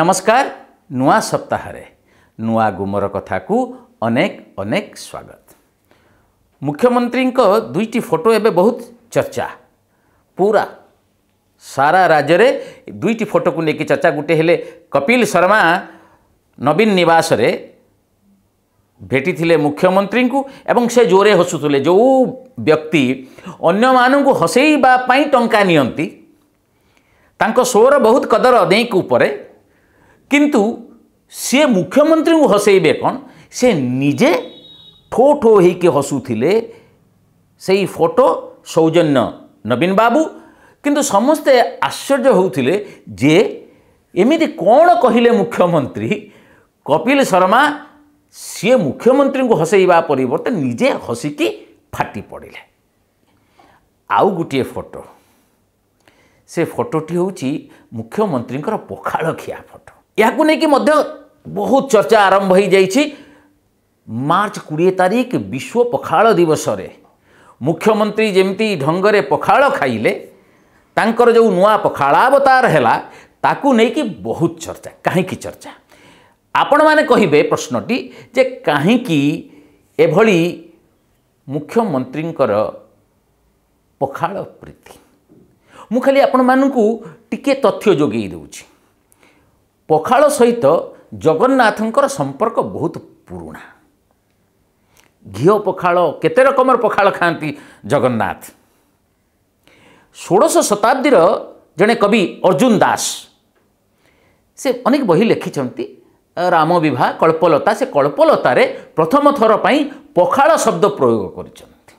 নমস্কার নূয়া সপ্তাহে নূয়া গুমর কথাকু অনেক অনেক স্বাগত মুখ্যমন্ত্রীঙ্ক দুইটি ফটো এবে বহুত চর্চা পুরা সারা রাজ্যরে দুইটি ফটোকু নেকি চর্চা গোটে হলে কপিল শর্মা নবীন নিবাসরে ভেটিলে মুখ্যমন্ত্রী এবং সে জোরে হসুলে যে ব্যক্তি অন্য মানুষ হসাইবা টঙ্কা নিয়ন্তি তাঙ্ক শোর বহুত কদর অনেক উপরে କିନ୍ତୁ ସିଏ ମୁଖ୍ୟମନ୍ତ୍ରୀଙ୍କୁ ହସେଇବେ କ'ଣ ସେ ନିଜେ ଠୋ ଠୋ ହେଇକି ହସୁଥିଲେ ସେଇ ଫଟୋ ସୌଜନ୍ୟ ନବୀନ ବାବୁ କିନ୍ତୁ ସମସ୍ତେ ଆଶ୍ଚର୍ଯ୍ୟ ହେଉଥିଲେ ଯେ ଏମିତି କ'ଣ କହିଲେ ମୁଖ୍ୟମନ୍ତ୍ରୀ କପିଲ ଶର୍ମା ସିଏ ମୁଖ୍ୟମନ୍ତ୍ରୀଙ୍କୁ ହସେଇବା ପରିବର୍ତ୍ତେ ନିଜେ ହସିକି ଫାଟି ପଡ଼ିଲେ ଆଉ ଗୋଟିଏ ଫଟୋ ସେ ଫଟୋଟି ହେଉଛି ମୁଖ୍ୟମନ୍ତ୍ରୀଙ୍କର ପଖାଳ ଖିଆ ଫଟୋ ଏହାକୁ ନେଇକି ମଧ୍ୟ ବହୁତ ଚର୍ଚ୍ଚା ଆରମ୍ଭ ହୋଇଯାଇଛି ମାର୍ଚ୍ଚ କୋଡ଼ିଏ ତାରିଖ ବିଶ୍ୱ ପଖାଳ ଦିବସରେ ମୁଖ୍ୟମନ୍ତ୍ରୀ ଯେମିତି ଢଙ୍ଗରେ ପଖାଳ ଖାଇଲେ ତାଙ୍କର ଯେଉଁ ନୂଆ ପଖାଳାବତାର ହେଲା ତାକୁ ନେଇକି ବହୁତ ଚର୍ଚ୍ଚା କାହିଁକି ଚର୍ଚ୍ଚା ଆପଣମାନେ କହିବେ ପ୍ରଶ୍ନଟି ଯେ କାହିଁକି ଏଭଳି ମୁଖ୍ୟମନ୍ତ୍ରୀଙ୍କର ପଖାଳ ପ୍ରୀତି ମୁଁ ଖାଲି ଆପଣମାନଙ୍କୁ ଟିକିଏ ତଥ୍ୟ ଯୋଗାଇ ଦେଉଛି ପଖାଳ ସହିତ ଜଗନ୍ନାଥଙ୍କର ସମ୍ପର୍କ ବହୁତ ପୁରୁଣା ଘିଅ ପଖାଳ କେତେ ରକମର ପଖାଳ ଖାଆନ୍ତି ଜଗନ୍ନାଥ ଷୋଡ଼ଶ ଶତାବ୍ଦୀର ଜଣେ କବି ଅର୍ଜୁନ ଦାସ ସେ ଅନେକ ବହି ଲେଖିଛନ୍ତି ରାମ ବିବାହ କଳ୍ପଲତା ସେ କଳ୍ପଲତାରେ ପ୍ରଥମ ଥର ପାଇଁ ପଖାଳ ଶବ୍ଦ ପ୍ରୟୋଗ କରିଛନ୍ତି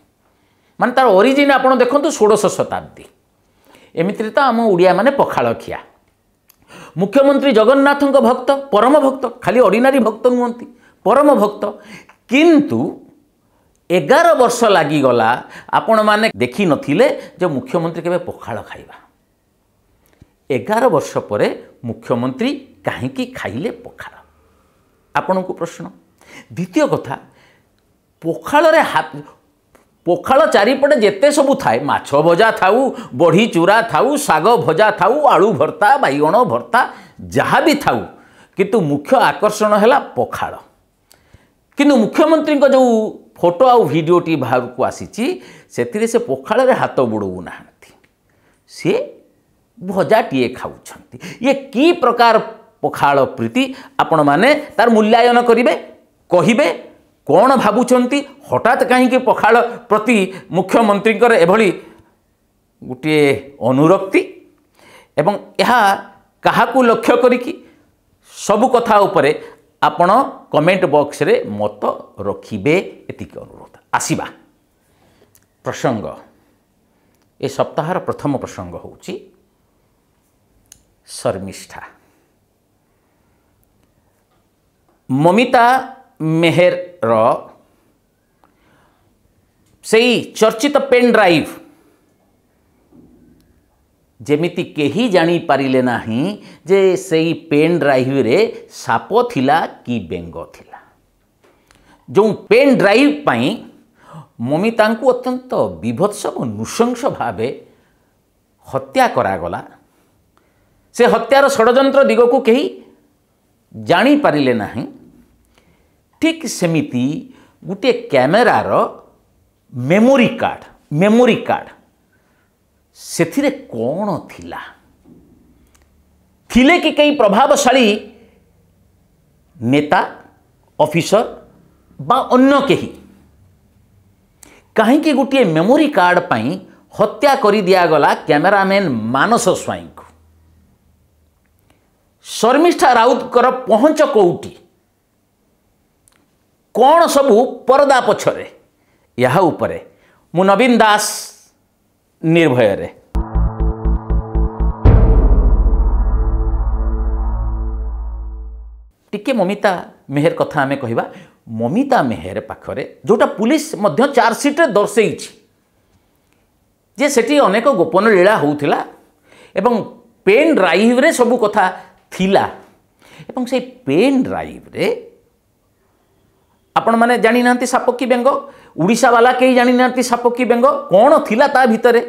ମାନେ ତା'ର ଅରିଜିନ୍ ଆପଣ ଦେଖନ୍ତୁ ଷୋଡ଼ଶ ଶତାବ୍ଦୀ ଏମିତିରେ ତ ଆମ ଓଡ଼ିଆମାନେ ପଖାଳ ଖିଆ ମୁଖ୍ୟମନ୍ତ୍ରୀ ଜଗନ୍ନାଥଙ୍କ ଭକ୍ତ ପରମ ଭକ୍ତ ଖାଲି ଅର୍ଡିନାରୀ ଭକ୍ତ ନୁହନ୍ତି ପରମ ଭକ୍ତ କିନ୍ତୁ ଏଗାର ବର୍ଷ ଲାଗିଗଲା ଆପଣମାନେ ଦେଖିନଥିଲେ ଯେ ମୁଖ୍ୟମନ୍ତ୍ରୀ କେବେ ପଖାଳ ଖାଇବା ଏଗାର ବର୍ଷ ପରେ ମୁଖ୍ୟମନ୍ତ୍ରୀ କାହିଁକି ଖାଇଲେ ପଖାଳ ଆପଣଙ୍କୁ ପ୍ରଶ୍ନ ଦ୍ୱିତୀୟ କଥା ପଖାଳରେ ପଖାଳ ଚାରିପଟେ ଯେତେ ସବୁ ଥାଏ ମାଛ ଭଜା ଥାଉ ବଢ଼ି ଚୁରା ଥାଉ ଶାଗ ଭଜା ଥାଉ ଆଳୁ ଭର୍ତ୍ତା ବାଇଗଣ ଭର୍ତ୍ତା ଯାହା ବି ଥାଉ କିନ୍ତୁ ମୁଖ୍ୟ ଆକର୍ଷଣ ହେଲା ପଖାଳ କିନ୍ତୁ ମୁଖ୍ୟମନ୍ତ୍ରୀଙ୍କ ଯେଉଁ ଫଟୋ ଆଉ ଭିଡ଼ିଓଟି ବାହାରକୁ ଆସିଛି ସେଥିରେ ସେ ପଖାଳରେ ହାତ ବୁଡ଼ାଉ ନାହାନ୍ତି ସିଏ ଭଜାଟିଏ ଖାଉଛନ୍ତି ଇଏ କି ପ୍ରକାର ପଖାଳ ପ୍ରୀତି ଆପଣମାନେ ତା'ର ମୂଲ୍ୟାୟନ କରିବେ କହିବେ କ'ଣ ଭାବୁଛନ୍ତି ହଠାତ୍ କାହିଁକି ପଖାଳ ପ୍ରତି ମୁଖ୍ୟମନ୍ତ୍ରୀଙ୍କର ଏଭଳି ଗୋଟିଏ ଅନୁରକ୍ତି ଏବଂ ଏହା କାହାକୁ ଲକ୍ଷ୍ୟ କରିକି ସବୁ କଥା ଉପରେ ଆପଣ କମେଣ୍ଟ ବକ୍ସରେ ମତ ରଖିବେ ଏତିକି ଅନୁରୋଧ ଆସିବା ପ୍ରସଙ୍ଗ ଏ ସପ୍ତାହର ପ୍ରଥମ ପ୍ରସଙ୍ଗ ହେଉଛି ଶର୍ମିଷ୍ଠା ମମିତା ମେହେରର ସେଇ ଚର୍ଚ୍ଚିତ ପେନ୍ ଡ୍ରାଇଭ୍ ଯେମିତି କେହି ଜାଣିପାରିଲେ ନାହିଁ ଯେ ସେଇ ପେନ୍ ଡ୍ରାଇଭ୍ରେ ସାପ ଥିଲା କି ବେଙ୍ଗ ଥିଲା ଯେଉଁ ପେନ୍ ଡ୍ରାଇଭ୍ ପାଇଁ ମମିତାଙ୍କୁ ଅତ୍ୟନ୍ତ ବିଭତ୍ସ ଓ ନୃଶଂସ ଭାବେ ହତ୍ୟା କରାଗଲା ସେ ହତ୍ୟାର ଷଡ଼ଯନ୍ତ୍ର ଦିଗକୁ କେହି ଜାଣିପାରିଲେ ନାହିଁ ठीक सेमती गोटे क्यमेरार मेमोरी कार्ड मेमोरी कार्ड से कौन थिला थिले कि कई प्रभावशा नेता ऑफिसर बा अन्य कहीं गोटे मेमोरी कार्ड पर हत्या कर दिगला क्यमेरामैन मानस स्वाई को शर्मिष्ठा राउत पहुंच कौटी କ'ଣ ସବୁ ପରଦା ପଛରେ ଏହା ଉପରେ ମୁଁ ନବୀନ ଦାସ ନିର୍ଭୟରେ ଟିକିଏ ମମିତା ମେହେର କଥା ଆମେ କହିବା ମମିତା ମେହେର ପାଖରେ ଯେଉଁଟା ପୁଲିସ ମଧ୍ୟ ଚାର୍ଜସିଟ୍ରେ ଦର୍ଶେଇଛି ଯେ ସେଠି ଅନେକ ଗୋପନ ଲୀଳା ହେଉଥିଲା ଏବଂ ପେନ୍ ଡ୍ରାଇଭ୍ରେ ସବୁ କଥା ଥିଲା ଏବଂ ସେଇ ପେନ୍ ଡ୍ରାଇଭ୍ରେ ଆପଣମାନେ ଜାଣିନାହାନ୍ତି ସାପକି ବେଙ୍ଗ ଓଡ଼ିଶାବାଲା କେହି ଜାଣିନାହାନ୍ତି ସାପକି ବେଙ୍ଗ କ'ଣ ଥିଲା ତା ଭିତରେ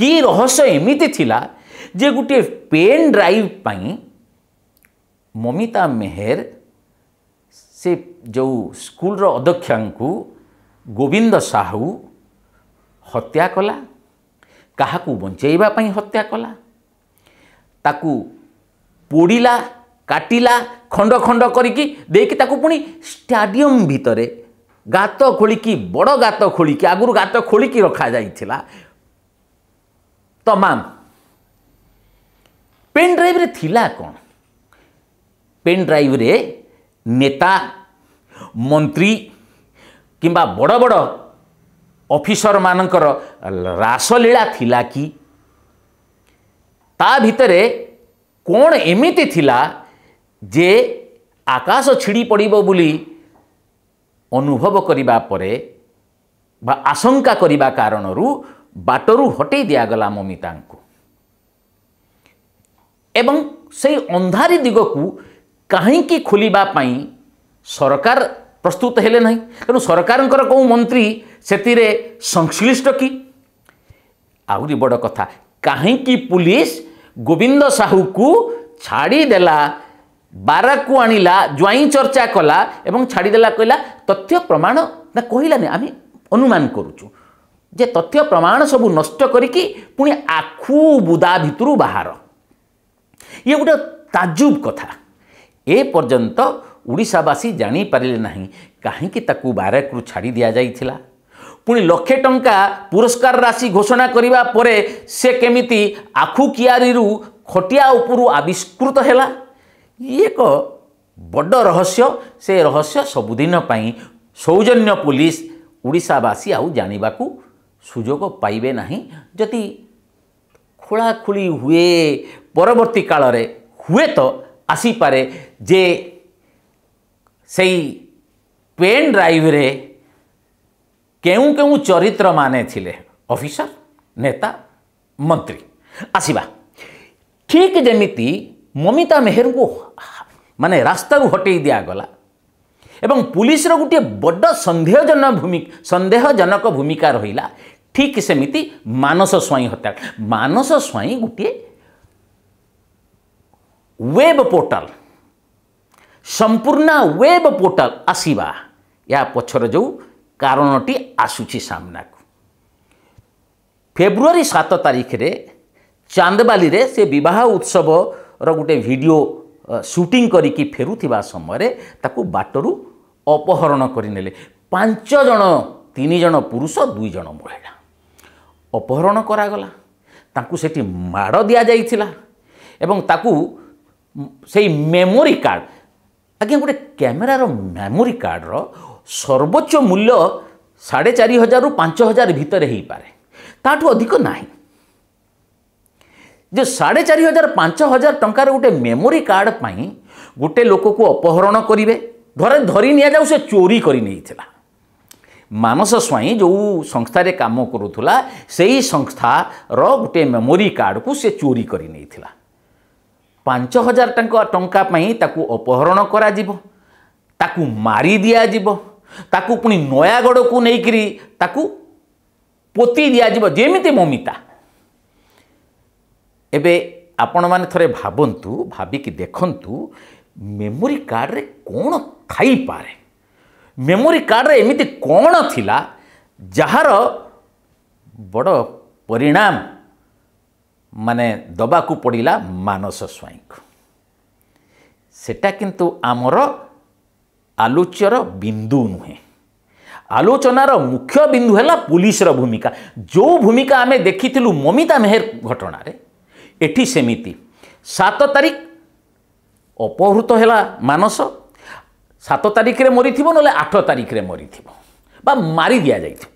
କି ରହସ୍ୟ ଏମିତି ଥିଲା ଯେ ଗୋଟିଏ ପେନ୍ ଡ୍ରାଇଭ୍ ପାଇଁ ମମିତା ମେହେର ସେ ଯେଉଁ ସ୍କୁଲର ଅଧ୍ୟକ୍ଷାଙ୍କୁ ଗୋବିନ୍ଦ ସାହୁ ହତ୍ୟା କଲା କାହାକୁ ବଞ୍ଚାଇବା ପାଇଁ ହତ୍ୟା କଲା ତାକୁ ପୋଡ଼ିଲା କାଟିଲା ଖଣ୍ଡ ଖଣ୍ଡ କରିକି ଦେଇକି ତାକୁ ପୁଣି ଷ୍ଟାଡ଼ିୟମ୍ ଭିତରେ ଗାତ ଖୋଳିକି ବଡ଼ ଗାତ ଖୋଳିକି ଆଗରୁ ଗାତ ଖୋଳିକି ରଖାଯାଇଥିଲା ତମାମ ପେନ୍ ଡ୍ରାଇଭ୍ରେ ଥିଲା କ'ଣ ପେନ୍ ଡ୍ରାଇଭ୍ରେ ନେତା ମନ୍ତ୍ରୀ କିମ୍ବା ବଡ଼ ବଡ଼ ଅଫିସରମାନଙ୍କର ରାସଲୀଳା ଥିଲା କି ତା ଭିତରେ କ'ଣ ଏମିତି ଥିଲା ଯେ ଆକାଶ ଛିଡ଼ି ପଡ଼ିବ ବୋଲି ଅନୁଭବ କରିବା ପରେ ବା ଆଶଙ୍କା କରିବା କାରଣରୁ ବାଟରୁ ହଟାଇ ଦିଆଗଲା ମମିତାଙ୍କୁ ଏବଂ ସେଇ ଅନ୍ଧାରୀ ଦିଗକୁ କାହିଁକି ଖୋଲିବା ପାଇଁ ସରକାର ପ୍ରସ୍ତୁତ ହେଲେ ନାହିଁ ତେଣୁ ସରକାରଙ୍କର କେଉଁ ମନ୍ତ୍ରୀ ସେଥିରେ ସଂଶ୍ଳିଷ୍ଟ କି ଆହୁରି ବଡ଼ କଥା କାହିଁକି ପୁଲିସ ଗୋବିନ୍ଦ ସାହୁକୁ ଛାଡ଼ିଦେଲା ବାରାକୁ ଆଣିଲା ଜ୍ୱାଇଁ ଚର୍ଚ୍ଚା କଲା ଏବଂ ଛାଡ଼ିଦେଲା କହିଲା ତଥ୍ୟ ପ୍ରମାଣ ନା କହିଲାନି ଆମେ ଅନୁମାନ କରୁଛୁ ଯେ ତଥ୍ୟ ପ୍ରମାଣ ସବୁ ନଷ୍ଟ କରିକି ପୁଣି ଆଖୁ ବୁଦା ଭିତରୁ ବାହାର ଇଏ ଗୋଟେ ତାଜୁବ କଥା ଏ ପର୍ଯ୍ୟନ୍ତ ଓଡ଼ିଶାବାସୀ ଜାଣିପାରିଲେ ନାହିଁ କାହିଁକି ତାକୁ ବାରାକରୁ ଛାଡ଼ି ଦିଆଯାଇଥିଲା ପୁଣି ଲକ୍ଷେ ଟଙ୍କା ପୁରସ୍କାର ରାଶି ଘୋଷଣା କରିବା ପରେ ସେ କେମିତି ଆଖୁ କିଆରୀରୁ ଖଟିଆ ଉପରୁ ଆବିଷ୍କୃତ ହେଲା ଏକ ବଡ଼ ରହସ୍ୟ ସେ ରହସ୍ୟ ସବୁଦିନ ପାଇଁ ସୌଜନ୍ୟ ପୋଲିସ ଓଡ଼ିଶାବାସୀ ଆଉ ଜାଣିବାକୁ ସୁଯୋଗ ପାଇବେ ନାହିଁ ଯଦି ଖୋଳାଖୋଳି ହୁଏ ପରବର୍ତ୍ତୀ କାଳରେ ହୁଏତ ଆସିପାରେ ଯେ ସେଇ ପେନ୍ ଡ୍ରାଇଭ୍ରେ କେଉଁ କେଉଁ ଚରିତ୍ରମାନେ ଥିଲେ ଅଫିସର ନେତା ମନ୍ତ୍ରୀ ଆସିବା ଠିକ୍ ଯେମିତି ମମିତା ମେହେରଙ୍କୁ ମାନେ ରାସ୍ତାରୁ ହଟେଇ ଦିଆଗଲା ଏବଂ ପୁଲିସର ଗୋଟିଏ ବଡ଼ ସନ୍ଦେହଜନକ ଭୂମି ସନ୍ଦେହଜନକ ଭୂମିକା ରହିଲା ଠିକ୍ ସେମିତି ମାନସ ସ୍ୱାଇଁ ହତ୍ୟା ମାନସ ସ୍ୱାଇଁ ଗୋଟିଏ ୱେବ୍ ପୋର୍ଟାଲ ସମ୍ପୂର୍ଣ୍ଣ ୱେବ୍ ପୋର୍ଟାଲ ଆସିବା ଏହା ପଛର ଯେଉଁ କାରଣଟି ଆସୁଛି ସାମ୍ନାକୁ ଫେବୃଆରୀ ସାତ ତାରିଖରେ ଚାନ୍ଦବାଲିରେ ସେ ବିବାହ ଉତ୍ସବ ର ଗୋଟେ ଭିଡ଼ିଓ ସୁଟିଂ କରିକି ଫେରୁଥିବା ସମୟରେ ତାକୁ ବାଟରୁ ଅପହରଣ କରିନେଲେ ପାଞ୍ଚ ଜଣ ତିନି ଜଣ ପୁରୁଷ ଦୁଇ ଜଣ ମହିଳା ଅପହରଣ କରାଗଲା ତାଙ୍କୁ ସେଠି ମାଡ଼ ଦିଆଯାଇଥିଲା ଏବଂ ତାକୁ ସେଇ ମେମୋରି କାର୍ଡ଼ ଆଜ୍ଞା ଗୋଟେ କ୍ୟାମେରାର ମେମୋରି କାର୍ଡ଼ର ସର୍ବୋଚ୍ଚ ମୂଲ୍ୟ ସାଢ଼େ ଚାରି ହଜାରରୁ ପାଞ୍ଚ ହଜାର ଭିତରେ ହେଇପାରେ ତାଠୁ ଅଧିକ ନାହିଁ जो साढ़े चार हजार पांच हजार टकर गोटे मेमोरी कार्ड पर गोटे लोक को अपहरण करे घर धरी नि चोरी कर मानस स्वईं जो संस्था कम करूला से ही संस्था रोटे मेमोरी कार्ड को से चोरी कर पांच हजार टाइम अपहरण कर दिजाव पी नयगढ़ को लेकर पोती दिजा जमी ममिता ଏବେ ଆପଣମାନେ ଥରେ ଭାବନ୍ତୁ ଭାବିକି ଦେଖନ୍ତୁ ମେମୋରି କାର୍ଡ଼ରେ କ'ଣ ଥାଇପାରେ ମେମୋରି କାର୍ଡ଼ରେ ଏମିତି କ'ଣ ଥିଲା ଯାହାର ବଡ଼ ପରିଣାମ ମାନେ ଦେବାକୁ ପଡ଼ିଲା ମାନସ ସ୍ୱାଇଁଙ୍କୁ ସେଟା କିନ୍ତୁ ଆମର ଆଲୋଚ୍ୟର ବିନ୍ଦୁ ନୁହେଁ ଆଲୋଚନାର ମୁଖ୍ୟ ବିନ୍ଦୁ ହେଲା ପୁଲିସର ଭୂମିକା ଯେଉଁ ଭୂମିକା ଆମେ ଦେଖିଥିଲୁ ମମିତା ମେହେର ଘଟଣାରେ ଏଠି ସେମିତି ସାତ ତାରିଖ ଅପହୃତ ହେଲା ମାନସ ସାତ ତାରିଖରେ ମରିଥିବ ନହେଲେ ଆଠ ତାରିଖରେ ମରିଥିବ ବା ମାରି ଦିଆଯାଇଥିବ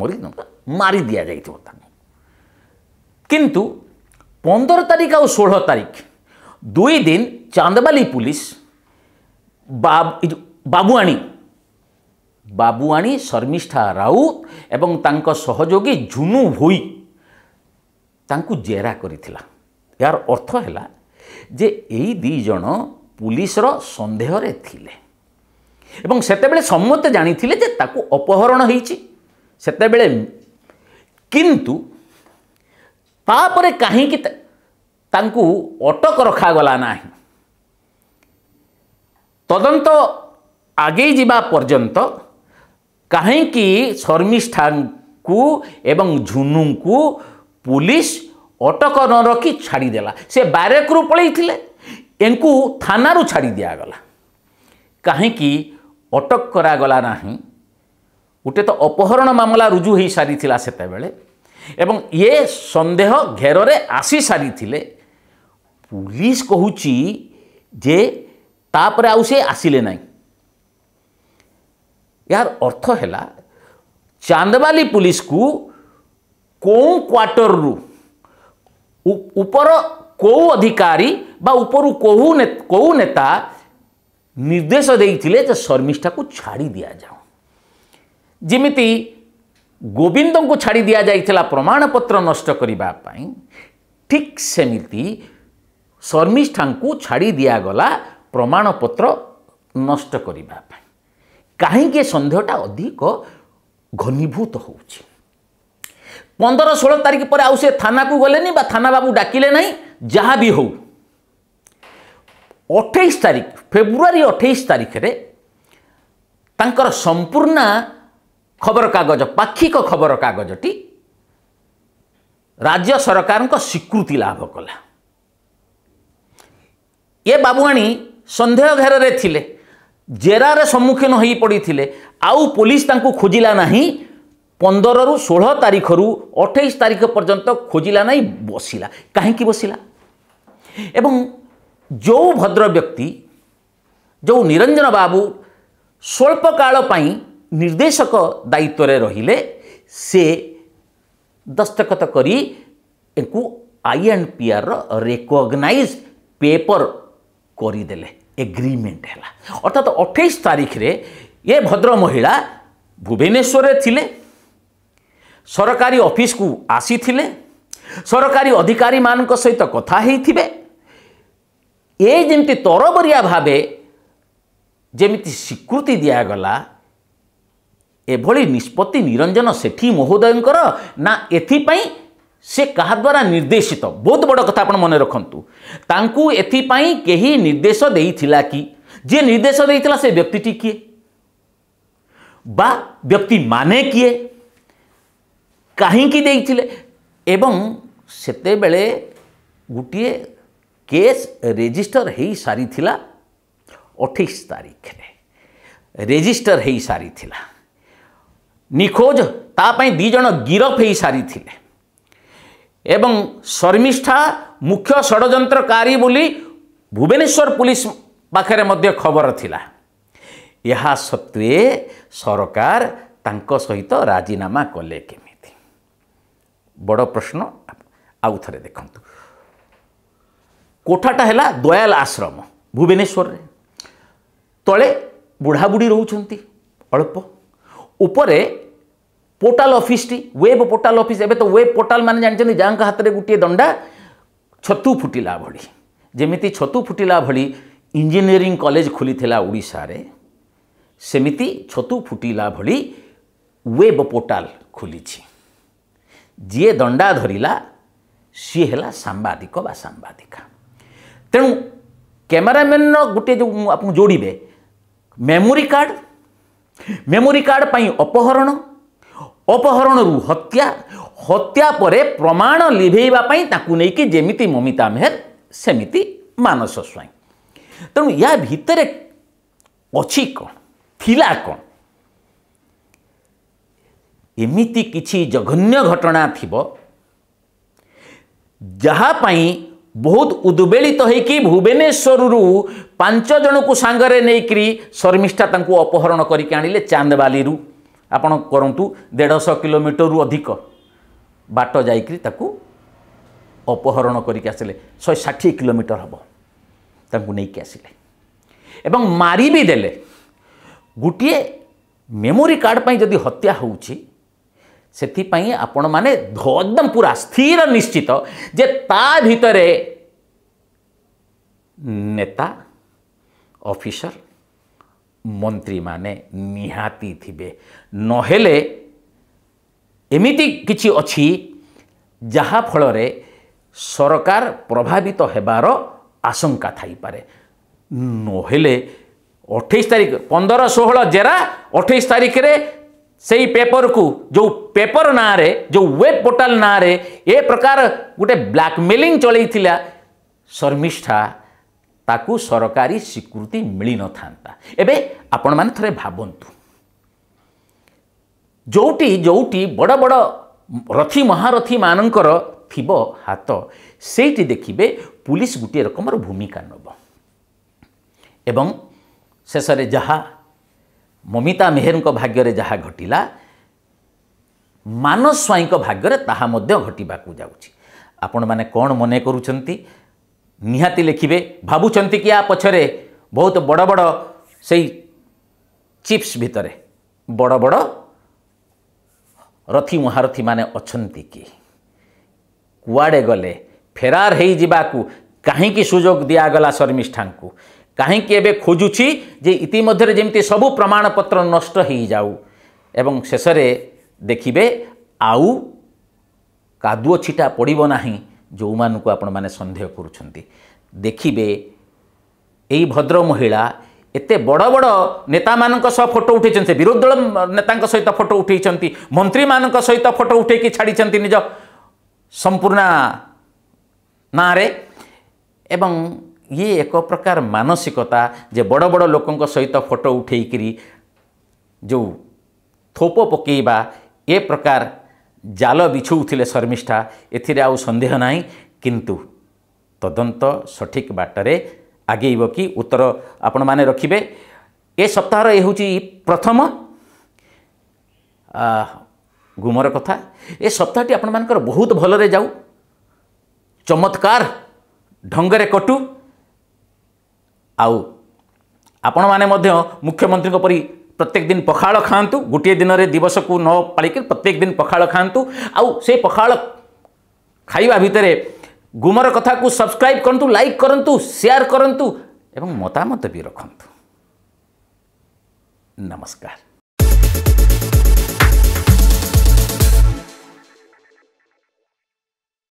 ମରି ମାରି ଦିଆଯାଇଥିବ ତାଙ୍କୁ କିନ୍ତୁ ପନ୍ଦର ତାରିଖ ଆଉ ଷୋହଳ ତାରିଖ ଦୁଇ ଦିନ ଚାନ୍ଦବାଲି ପୁଲିସ୍ ବାବୁଆଣୀ ବାବୁଆଣୀ ଶର୍ମିଷ୍ଠା ରାଉତ ଏବଂ ତାଙ୍କ ସହଯୋଗୀ ଝୁନୁ ଭୋଇ ତାଙ୍କୁ ଜେରା କରିଥିଲା ଏହାର ଅର୍ଥ ହେଲା ଯେ ଏଇ ଦୁଇ ଜଣ ପୁଲିସର ସନ୍ଦେହରେ ଥିଲେ ଏବଂ ସେତେବେଳେ ସମସ୍ତେ ଜାଣିଥିଲେ ଯେ ତାକୁ ଅପହରଣ ହେଇଛି ସେତେବେଳେ କିନ୍ତୁ ତାପରେ କାହିଁକି ତାଙ୍କୁ ଅଟକ ରଖାଗଲା ନାହିଁ ତଦନ୍ତ ଆଗେଇ ଯିବା ପର୍ଯ୍ୟନ୍ତ କାହିଁକି ଶର୍ମିଷ୍ଠାଙ୍କୁ ଏବଂ ଝୁନୁଙ୍କୁ ପୋଲିସ ଅଟକ ନ ରଖି ଛାଡ଼ିଦେଲା ସେ ବାରେକରୁ ପଳାଇଥିଲେ ଏଙ୍କୁ ଥାନାରୁ ଛାଡ଼ି ଦିଆଗଲା କାହିଁକି ଅଟକ କରାଗଲା ନାହିଁ ଗୋଟେ ତ ଅପହରଣ ମାମଲା ରୁଜୁ ହୋଇସାରିଥିଲା ସେତେବେଳେ ଏବଂ ଇଏ ସନ୍ଦେହ ଘେରରେ ଆସିସାରିଥିଲେ ପୁଲିସ କହୁଛି ଯେ ତାପରେ ଆଉ ସେ ଆସିଲେ ନାହିଁ ଏହାର ଅର୍ଥ ହେଲା ଚାନ୍ଦବାଲି ପୁଲିସକୁ କେଉଁ କ୍ୱାର୍ଟରରୁ ଉପର କେଉଁ ଅଧିକାରୀ ବା ଉପରୁ କେଉଁ କେଉଁ ନେତା ନିର୍ଦ୍ଦେଶ ଦେଇଥିଲେ ଯେ ଶର୍ମିଷ୍ଠାକୁ ଛାଡ଼ି ଦିଆଯାଉ ଯେମିତି ଗୋବିନ୍ଦଙ୍କୁ ଛାଡ଼ି ଦିଆଯାଇଥିଲା ପ୍ରମାଣପତ୍ର ନଷ୍ଟ କରିବା ପାଇଁ ଠିକ୍ ସେମିତି ଶର୍ମିଷ୍ଠାଙ୍କୁ ଛାଡ଼ି ଦିଆଗଲା ପ୍ରମାଣପତ୍ର ନଷ୍ଟ କରିବା ପାଇଁ କାହିଁକି ସନ୍ଦେହଟା ଅଧିକ ଘନୀଭୂତ ହେଉଛି ପନ୍ଦର ଷୋହଳ ତାରିଖ ପରେ ଆଉ ସେ ଥାନାକୁ ଗଲେନି ବା ଥାନା ବାବୁ ଡାକିଲେ ନାହିଁ ଯାହା ବି ହେଉ ଅଠେଇଶ ତାରିଖ ଫେବୃଆରୀ ଅଠେଇଶ ତାରିଖରେ ତାଙ୍କର ସମ୍ପୂର୍ଣ୍ଣ ଖବରକାଗଜ ପାକ୍ଷିକ ଖବରକାଗଜଟି ରାଜ୍ୟ ସରକାରଙ୍କ ସ୍ୱୀକୃତି ଲାଭ କଲା ଏ ବାବୁଆଣୀ ସନ୍ଦେହ ଘେରରେ ଥିଲେ ଜେରାରେ ସମ୍ମୁଖୀନ ହୋଇ ପଡ଼ିଥିଲେ ଆଉ ପୋଲିସ ତାଙ୍କୁ ଖୋଜିଲା ନାହିଁ ପନ୍ଦରରୁ ଷୋହଳ ତାରିଖରୁ ଅଠେଇଶ ତାରିଖ ପର୍ଯ୍ୟନ୍ତ ଖୋଜିଲା ନାହିଁ ବସିଲା କାହିଁକି ବସିଲା ଏବଂ ଯେଉଁ ଭଦ୍ର ବ୍ୟକ୍ତି ଯେଉଁ ନିରଞ୍ଜନ ବାବୁ ସ୍ୱଳ୍ପ କାଳ ପାଇଁ ନିର୍ଦ୍ଦେଶକ ଦାୟିତ୍ୱରେ ରହିଲେ ସେ ଦସ୍ତଖତ କରି ଏଙ୍କୁ I and P R recognise paper କରିଦେଲେ ଏଗ୍ରିମେଣ୍ଟ ହେଲା ଅର୍ଥାତ୍ ଅଠେଇଶ ତାରିଖରେ ଏ ଭଦ୍ର ମହିଳା ଭୁବନେଶ୍ୱରରେ ଥିଲେ ସରକାରୀ ଅଫିସକୁ ଆସିଥିଲେ ସରକାରୀ ଅଧିକାରୀମାନଙ୍କ ସହିତ କଥା ହେଇଥିବେ ଏ ଯେମିତି ତରବରିଆ ଭାବେ ଯେମିତି ସ୍ୱୀକୃତି ଦିଆଗଲା ଏଭଳି ନିଷ୍ପତ୍ତି ନିରଞ୍ଜନ ସେଠି ମହୋଦୟଙ୍କର ନା ଏଥିପାଇଁ ସେ କାହା ଦ୍ୱାରା ନିର୍ଦ୍ଦେଶିତ ବହୁତ ବଡ଼ କଥା ଆପଣ ମନେ ରଖନ୍ତୁ ତାଙ୍କୁ ଏଥିପାଇଁ କେହି ନିର୍ଦ୍ଦେଶ ଦେଇଥିଲା କି ଯିଏ ନିର୍ଦ୍ଦେଶ ଦେଇଥିଲା ସେ ବ୍ୟକ୍ତିଟି କିଏ ବା ବ୍ୟକ୍ତି ମାନେ କିଏ କାହିଁକି ଦେଇଥିଲେ ଏବଂ ସେତେବେଳେ ଗୋଟିଏ କେସ୍ ରେଜିଷ୍ଟର ହୋଇସାରିଥିଲା ଅଠେଇଶ ତାରିଖରେ ରେଜିଷ୍ଟର ହୋଇସାରିଥିଲା ନିଖୋଜ ତା ପାଇଁ ଦୁଇ ଜଣ ଗିରଫ ହୋଇସାରିଥିଲେ ଏବଂ ଶର୍ମିଷ୍ଠା ମୁଖ୍ୟ ଷଡ଼ଯନ୍ତ୍ରକାରୀ ବୋଲି ଭୁବନେଶ୍ୱର ପୁଲିସ ପାଖରେ ମଧ୍ୟ ଖବର ଥିଲା ଏହା ସତ୍ତ୍ୱେ ସରକାର ତାଙ୍କ ସହିତ ରାଜିନାମା କଲେ କେମିତି বড় প্রশ্ন আউথরে দেখন্তু কোঠাটা হেলা দয়াল আশ্রম ভুবনেশ্বরের তলে বুড়াবুড়ি রয়েছেন অল্প উপরে পোর্টাল অফিসটি ওয়েব পোর্টাল অফিস এবে তো ওয়েব পোর্টাল মানে জাঁচান যা হাতের গোটিয়ে দণ্ডা ছতু ফুটিলা ভি যেমিতি ছতু ফুটিলা ভি ইঞ্জিনিয়রিং কলেজ খোলি ওড়শার সেমিতি ছতু ফুটিলা ভি ওয়েব পোর্টাল খুলিছি जीए दंडा धरला सी है सांबादिकवादिका तेणु क्यमेरामेन रोटे जो आप जोड़े मेमोरी कार्ड मेमोरी कार्ड पाई अपहरण अपहरण रु हत्या हत्या पर प्रमाण लिभेवाई जमी ममिता मेहर सेमती मानस स्वाई तेणु या भितर अच्छी कौन थी कौन ଏମିତି କିଛି ଜଘନ୍ୟ ଘଟଣା ଥିବ ଯାହା ପାଇଁ ବହୁତ ଉଦ୍ବେଳିତ ହୋଇକି ଭୁବନେଶ୍ୱରରୁ ପାଞ୍ଚ ଜଣଙ୍କୁ ସାଙ୍ଗରେ ନେଇକରି ଶର୍ମିଷ୍ଠା ତାଙ୍କୁ ଅପହରଣ କରିକି ଆଣିଲେ ଚାନ୍ଦବାଲିରୁ ଆପଣ କରନ୍ତୁ ଦେଢ଼ଶହ କିଲୋମିଟରରୁ ଅଧିକ ବାଟ ଯାଇକରି ତାକୁ ଅପହରଣ କରିକି ଆସିଲେ ଶହେ ଷାଠିଏ କିଲୋମିଟର ହେବ ତାଙ୍କୁ ନେଇକି ଆସିଲେ ଏବଂ ମାରି ବି ଦେଲେ ଗୋଟିଏ ମେମୋରି କାର୍ଡ଼ ପାଇଁ ଯଦି ହତ୍ୟା ହେଉଛି ସେଥିପାଇଁ ଆପଣମାନେ ଧୋଦମ ପୁରା ସ୍ଥିର ନିଶ୍ଚିତ ଯେ ତା ଭିତରେ ନେତା ଅଫିସର ମନ୍ତ୍ରୀମାନେ ନିହାତି ଥିବେ ନହେଲେ ଏମିତି କିଛି ଅଛି ଯାହାଫଳରେ ସରକାର ପ୍ରଭାବିତ ହେବାର ଆଶଙ୍କା ଥାଇପାରେ ନହେଲେ ଅଠେଇଶ ତାରିଖ ପନ୍ଦର ଷୋହଳ ଜେରା ଅଠେଇଶ ତାରିଖରେ ସେଇ ପେପରକୁ ଯେଉଁ ପେପର ନାଁରେ ଯେଉଁ ୱେବ୍ ପୋର୍ଟାଲ ନାଁରେ ଏ ପ୍ରକାର ଗୋଟେ ବ୍ଲାକମେଲିଂ ଚଳେଇଥିଲା ଶର୍ମିଷ୍ଠା ତାକୁ ସରକାରୀ ସ୍ୱୀକୃତି ମିଳିନଥାନ୍ତା ଏବେ ଆପଣମାନେ ଥରେ ଭାବନ୍ତୁ ଯେଉଁଠି ଯେଉଁଠି ବଡ଼ ବଡ଼ ରଥୀ ମହାରଥୀମାନଙ୍କର ଥିବ ହାତ ସେଇଠି ଦେଖିବେ ପୁଲିସ ଗୋଟିଏ ରକମର ଭୂମିକା ନେବ ଏବଂ ଶେଷରେ ଯାହା ମମିତା ମେହେରଙ୍କ ଭାଗ୍ୟରେ ଯାହା ଘଟିଲା ମାନସ ସ୍ୱାଇଁଙ୍କ ଭାଗ୍ୟରେ ତାହା ମଧ୍ୟ ଘଟିବାକୁ ଯାଉଛି ଆପଣମାନେ କ'ଣ ମନେ କରୁଛନ୍ତି ନିହାତି ଲେଖିବେ ଭାବୁଛନ୍ତି କି ଆ ପଛରେ ବହୁତ ବଡ଼ ବଡ଼ ସେଇ ଚିପ୍ସ ଭିତରେ ବଡ଼ ବଡ଼ ରଥୀ ମହାରଥୀମାନେ ଅଛନ୍ତି କି କୁଆଡ଼େ ଗଲେ ଫେରାର ହୋଇଯିବାକୁ କାହିଁକି ସୁଯୋଗ ଦିଆଗଲା ଶର୍ମିଷ୍ଠାଙ୍କୁ କାହିଁକି ଏବେ ଖୋଜୁଛି ଯେ ଇତିମଧ୍ୟରେ ଯେମିତି ସବୁ ପ୍ରମାଣପତ୍ର ନଷ୍ଟ ହୋଇଯାଉ ଏବଂ ଶେଷରେ ଦେଖିବେ ଆଉ କାଦୁଅ ଛିଟା ପଡ଼ିବ ନାହିଁ ଯେଉଁମାନଙ୍କୁ ଆପଣମାନେ ସନ୍ଦେହ କରୁଛନ୍ତି ଦେଖିବେ ଏଇ ଭଦ୍ର ମହିଳା ଏତେ ବଡ଼ ବଡ଼ ନେତାମାନଙ୍କ ସହ ଫଟୋ ଉଠାଇଛନ୍ତି ବିରୋଧୀ ଦଳ ନେତାଙ୍କ ସହିତ ଫଟୋ ଉଠାଇଛନ୍ତି ମନ୍ତ୍ରୀମାନଙ୍କ ସହିତ ଫଟୋ ଉଠାଇକି ଛାଡ଼ିଛନ୍ତି ନିଜ ସମ୍ପୂର୍ଣ୍ଣ ନାଁରେ ଏବଂ ଇଏ ଏକ ପ୍ରକାର ମାନସିକତା ଯେ ବଡ଼ ବଡ଼ ଲୋକଙ୍କ ସହିତ ଫଟୋ ଉଠେଇକିରି ଯେଉଁ ଥୋପ ପକେଇବା ଏ ପ୍ରକାର ଜାଲ ବିଛଉଥିଲେ ଶର୍ମିଷ୍ଠା ଏଥିରେ ଆଉ ସନ୍ଦେହ ନାହିଁ କିନ୍ତୁ ତଦନ୍ତ ସଠିକ୍ ବାଟରେ ଆଗେଇବ କି ଉତ୍ତର ଆପଣମାନେ ରଖିବେ ଏ ସପ୍ତାହର ଏ ହେଉଛି ପ୍ରଥମ ଗୁମର କଥା ଏ ସପ୍ତାହଟି ଆପଣମାନଙ୍କର ବହୁତ ଭଲରେ ଯାଉ ଚମତ୍କାର ଢଙ୍ଗରେ କଟୁ ଆଉ ଆପଣମାନେ ମଧ୍ୟ ମୁଖ୍ୟମନ୍ତ୍ରୀଙ୍କ ପରି ପ୍ରତ୍ୟେକ ଦିନ ପଖାଳ ଖାଆନ୍ତୁ ଗୋଟିଏ ଦିନରେ ଦିବସକୁ ନ ପାଳିକି ପ୍ରତ୍ୟେକ ଦିନ ପଖାଳ ଖାଆନ୍ତୁ ଆଉ ସେ ପଖାଳ ଖାଇବା ଭିତରେ ଗୁମର କଥାକୁ ସବସ୍କ୍ରାଇବ୍ କରନ୍ତୁ ଲାଇକ୍ କରନ୍ତୁ ସେୟାର କରନ୍ତୁ ଏବଂ ମତାମତ ବି ରଖନ୍ତୁ ନମସ୍କାର